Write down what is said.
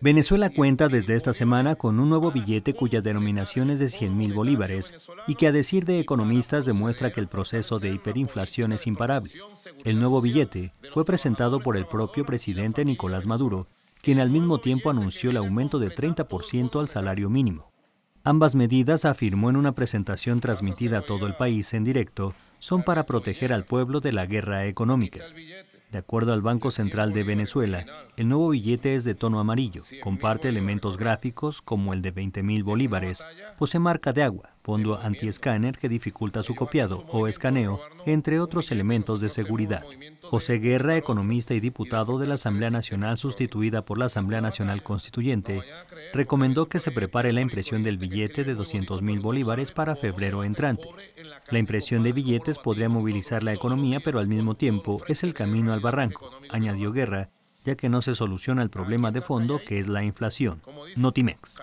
Venezuela cuenta desde esta semana con un nuevo billete cuya denominación es de 100.000 bolívares y que a decir de economistas demuestra que el proceso de hiperinflación es imparable. El nuevo billete fue presentado por el propio presidente Nicolás Maduro, quien al mismo tiempo anunció el aumento de 30% al salario mínimo. Ambas medidas, afirmó en una presentación transmitida a todo el país en directo, son para proteger al pueblo de la guerra económica. De acuerdo al Banco Central de Venezuela, el nuevo billete es de tono amarillo, comparte elementos gráficos como el de 20.000 bolívares, posee marca de agua, fondo anti-escáner que dificulta su copiado o escaneo, entre otros elementos de seguridad. José Guerra, economista y diputado de la Asamblea Nacional sustituida por la Asamblea Nacional Constituyente, recomendó que se prepare la impresión del billete de 200 mil bolívares para febrero entrante. La impresión de billetes podría movilizar la economía, pero al mismo tiempo es el camino al barranco, añadió Guerra, ya que no se soluciona el problema de fondo que es la inflación. Notimex.